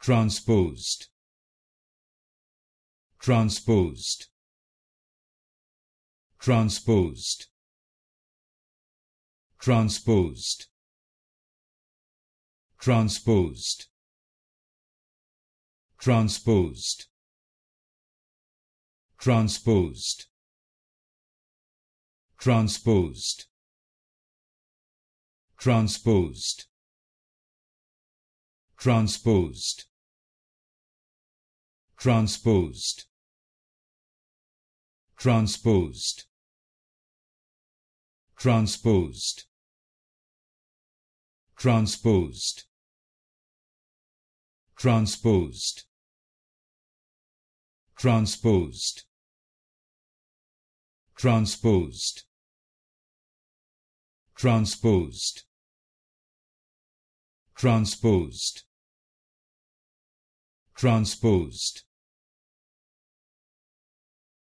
transposed transposed transposed transposed transposed transposed transposed transposed transposed transposed transposed transposed transposed transposed transposed transposed transposed transposed transposed transposed.